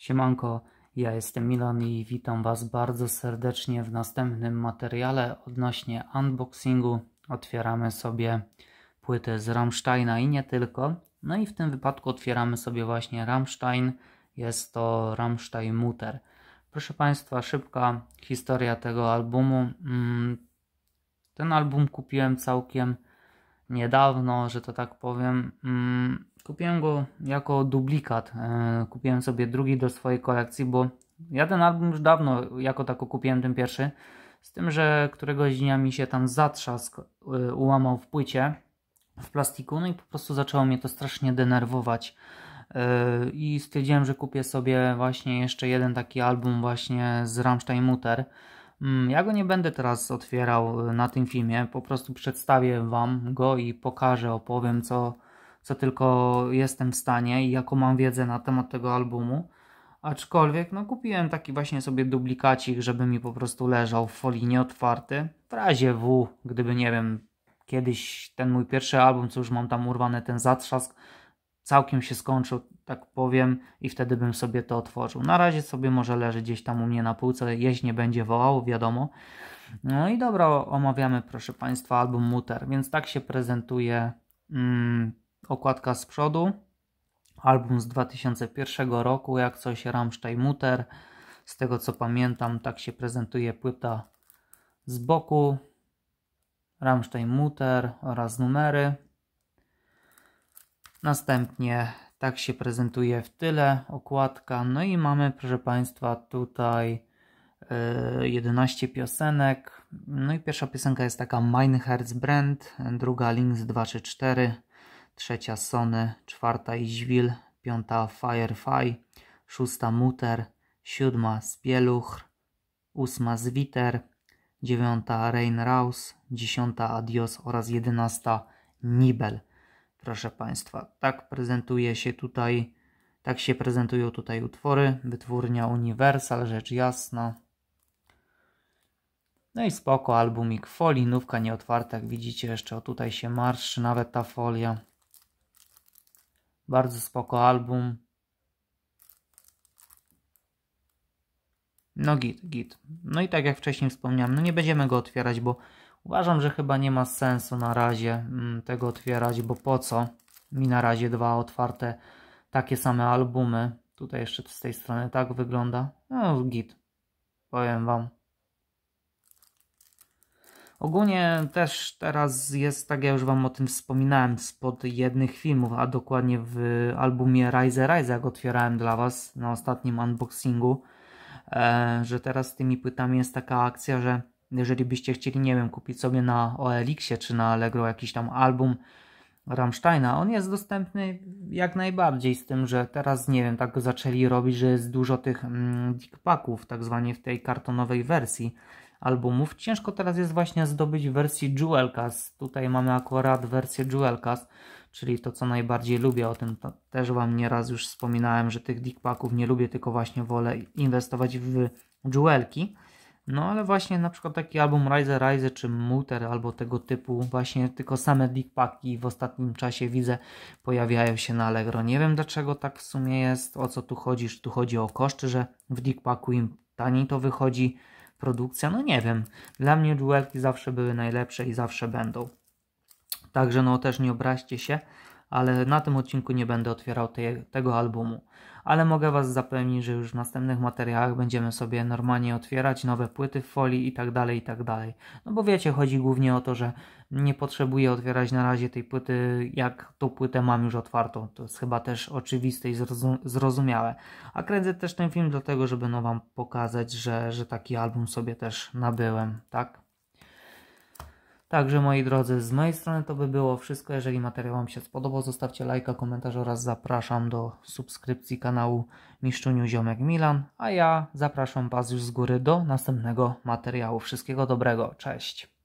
Siemanko, ja jestem Milan i witam Was bardzo serdecznie w następnym materiale odnośnie unboxingu. Otwieramy sobie płytę z Rammsteina i nie tylko. No i w tym wypadku otwieramy sobie właśnie Rammstein. Jest to Rammstein Mutter. Proszę Państwa, szybka historia tego albumu. Mm, ten album kupiłem całkiem niedawno, że to tak powiem. Mm, kupiłem go jako duplikat. E, kupiłem sobie drugi do swojej kolekcji, bo ja ten album już dawno jako tako kupiłem ten pierwszy. Z tym, że któregoś dnia mi się tam zatrzask e, ułamał w płycie, w plastiku, no i po prostu zaczęło mnie to strasznie denerwować. E, I stwierdziłem, że kupię sobie właśnie jeszcze jeden taki album właśnie z Rammstein Mutter. Mm, ja go nie będę teraz otwierał y, na tym filmie, po prostu przedstawię Wam go i pokażę, opowiem co, co tylko jestem w stanie i jaką mam wiedzę na temat tego albumu. Aczkolwiek no kupiłem taki właśnie sobie duplikacik, żeby mi po prostu leżał w folii nieotwarty. W razie W, gdyby nie wiem, kiedyś ten mój pierwszy album, co już mam tam urwany, ten zatrzask, całkiem się skończył, tak powiem, i wtedy bym sobie to otworzył. Na razie sobie może leży gdzieś tam u mnie na półce, jeźnie nie będzie wołał, wiadomo. No i dobra, omawiamy proszę Państwa album Muter, więc tak się prezentuje mm, okładka z przodu. Album z 2001 roku, jak coś Rammstein Muter. Z tego co pamiętam, tak się prezentuje płyta z boku. Rammstein Muter oraz numery. Następnie tak się prezentuje w tyle okładka. No i mamy, proszę Państwa, tutaj 11 e, piosenek. No i pierwsza piosenka jest taka Mein Herz Brand, druga Links 234, trzecia Sony, czwarta Iźwil, piąta Firefly, szósta Muter, siódma Spieluch, ósma Zwiter, dziewiąta Rain Raus, dziesiąta Adios oraz jedenasta Nibel. Proszę Państwa, tak prezentuje się tutaj, tak się prezentują tutaj utwory. Wytwórnia Universal, rzecz jasna. No i spoko, albumik folii, nówka nieotwarta, jak widzicie jeszcze o tutaj się marszczy nawet ta folia. Bardzo spoko album. No git, git. No i tak jak wcześniej wspomniałem, no nie będziemy go otwierać, bo Uważam, że chyba nie ma sensu na razie mm, tego otwierać, bo po co mi na razie dwa otwarte takie same albumy. Tutaj jeszcze z tej strony tak wygląda. No git, powiem wam. Ogólnie też teraz jest, tak ja już wam o tym wspominałem, spod jednych filmów, a dokładnie w albumie Rise Rise, jak otwierałem dla was na ostatnim unboxingu, e, że teraz z tymi płytami jest taka akcja, że jeżeli byście chcieli, nie wiem, kupić sobie na OLX-ie czy na Allegro jakiś tam album Rammsteina, on jest dostępny jak najbardziej, z tym, że teraz, nie wiem, tak zaczęli robić, że jest dużo tych mm, dickpacków, tak zwanie w tej kartonowej wersji albumów. Ciężko teraz jest właśnie zdobyć w wersji Jewelcast. Tutaj mamy akurat wersję Jewelcast, czyli to, co najbardziej lubię. O tym też Wam nieraz już wspominałem, że tych dickpacków nie lubię, tylko właśnie wolę inwestować w jewelki. No ale właśnie na przykład taki album Rise Rise czy Muter albo tego typu właśnie tylko same dickpaki w ostatnim czasie widzę pojawiają się na Allegro. Nie wiem dlaczego tak w sumie jest, o co tu chodzi, czy tu chodzi o koszty, że w dickpaku im taniej to wychodzi produkcja, no nie wiem. Dla mnie duelki zawsze były najlepsze i zawsze będą. Także no też nie obraźcie się, ale na tym odcinku nie będę otwierał te, tego albumu. Ale mogę Was zapewnić, że już w następnych materiałach będziemy sobie normalnie otwierać nowe płyty w folii i tak dalej, i tak dalej. No bo wiecie, chodzi głównie o to, że nie potrzebuję otwierać na razie tej płyty, jak tą płytę mam już otwartą. To jest chyba też oczywiste i zrozumiałe. A kręcę też ten film dlatego, żeby no Wam pokazać, że, że taki album sobie też nabyłem, tak? Także moi drodzy, z mojej strony to by było wszystko. Jeżeli materiał Wam się spodobał, zostawcie lajka, komentarz oraz zapraszam do subskrypcji kanału Miszczuniu Ziomek Milan. A ja zapraszam Was już z góry do następnego materiału. Wszystkiego dobrego, cześć!